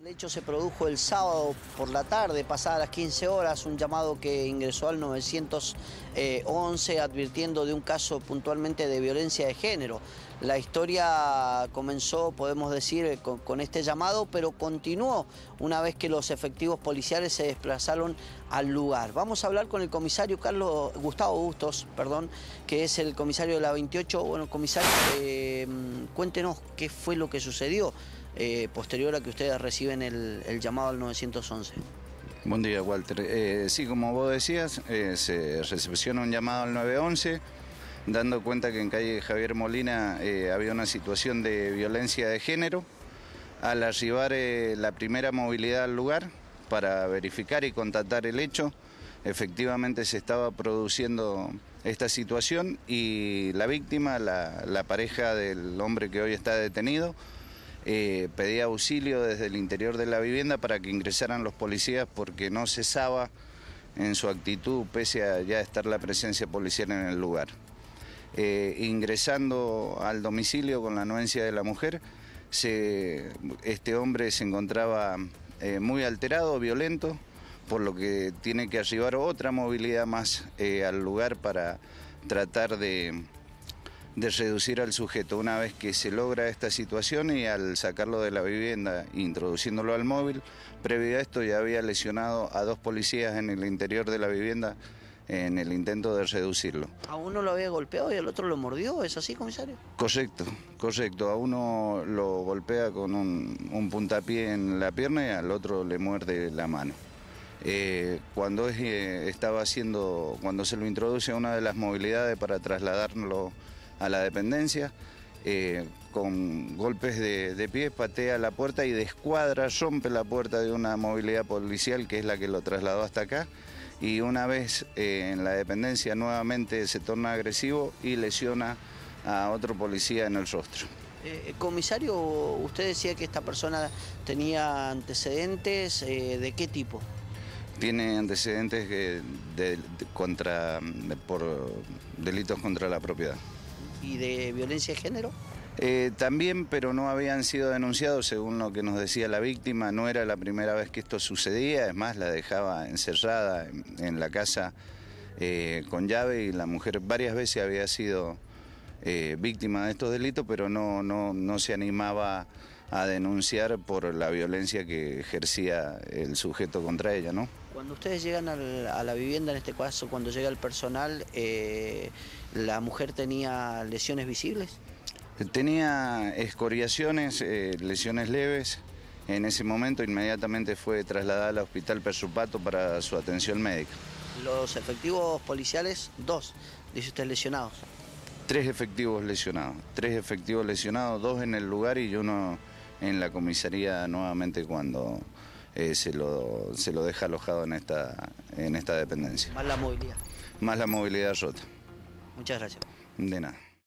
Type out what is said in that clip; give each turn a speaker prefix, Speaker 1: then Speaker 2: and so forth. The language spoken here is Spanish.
Speaker 1: El hecho se produjo el sábado por la tarde, pasadas las 15 horas, un llamado que ingresó al 911 advirtiendo de un caso puntualmente de violencia de género. La historia comenzó, podemos decir, eh, con, este llamado, pero continuó una vez que los efectivos policiales se desplazaron al lugar. Vamos a hablar con el comisario Carlos Gustavo Bustos, perdón, que es el comisario de la 28. Bueno, comisario, eh, mm, cuéntenos qué fue lo que sucedió. Eh, posterior a que ustedes reciben
Speaker 2: el, llamado al 911. Buen día, Walter. Eh, sí, como vos decías, eh, se recepciona un llamado al 911, dando cuenta que en calle Javier Molina había una situación de violencia de género. Al arribar la primera movilidad al lugar para verificar y contactar el hecho, efectivamente se estaba produciendo esta situación y la víctima, la pareja del hombre que hoy está detenido, eh, pedía auxilio desde el interior de la vivienda para que ingresaran los policías porque no cesaba en su actitud pese a ya estar la presencia policial en el lugar. Eh, ingresando al domicilio con la anuencia de la mujer, este hombre se encontraba eh, muy alterado, violento, por lo que tiene que arribar otra movilidad más al lugar para tratar de de reducir al sujeto. Una vez que se logra esta situación y al sacarlo de la vivienda, introduciéndolo al móvil, previo a esto ya había lesionado a dos policías en el interior de la vivienda en el intento de reducirlo.
Speaker 1: A uno lo había golpeado y al otro lo mordió, ¿es así, comisario?
Speaker 2: Correcto, correcto. A uno lo golpea con un, puntapié en la pierna y al otro le muerde la mano. Eh, cuando eh, estaba haciendo, cuando se lo introduce a una de las movilidades para trasladarlo a la dependencia. Eh, con golpes de, de pies patea la puerta y descuadra, rompe la puerta de una movilidad policial que es la que lo trasladó hasta acá. Y una vez eh, en la dependencia nuevamente se torna agresivo y lesiona a otro policía en el rostro.
Speaker 1: Eh, comisario, usted decía que esta persona tenía antecedentes, ¿de qué tipo?
Speaker 2: Tiene antecedentes contra, por delitos contra la propiedad
Speaker 1: y de violencia de género?
Speaker 2: Eh, también, pero no habían sido denunciados, según lo que nos decía la víctima. No era la primera vez que esto sucedía, es más, la dejaba encerrada en, la casa eh, con llave y la mujer varias veces había sido eh, víctima de estos delitos, pero no, no, no se animaba a denunciar por la violencia que ejercía el sujeto contra ella, ¿no?
Speaker 1: Cuando ustedes llegan a la, vivienda, en este caso
Speaker 2: cuando llega el personal, eh, ¿la mujer tenía lesiones visibles? Tenía escoriaciones, eh, lesiones leves. En ese momento inmediatamente fue trasladada al hospital Persupato para su atención médica.
Speaker 1: Los efectivos policiales, dos, dice usted, lesionados.
Speaker 2: Tres efectivos lesionados, tres efectivos lesionados, dos en el lugar y uno en la comisaría nuevamente cuando eh, se, lo, se lo deja alojado en esta, en esta dependencia. Más la movilidad. Más la movilidad rota. Muchas gracias. De nada.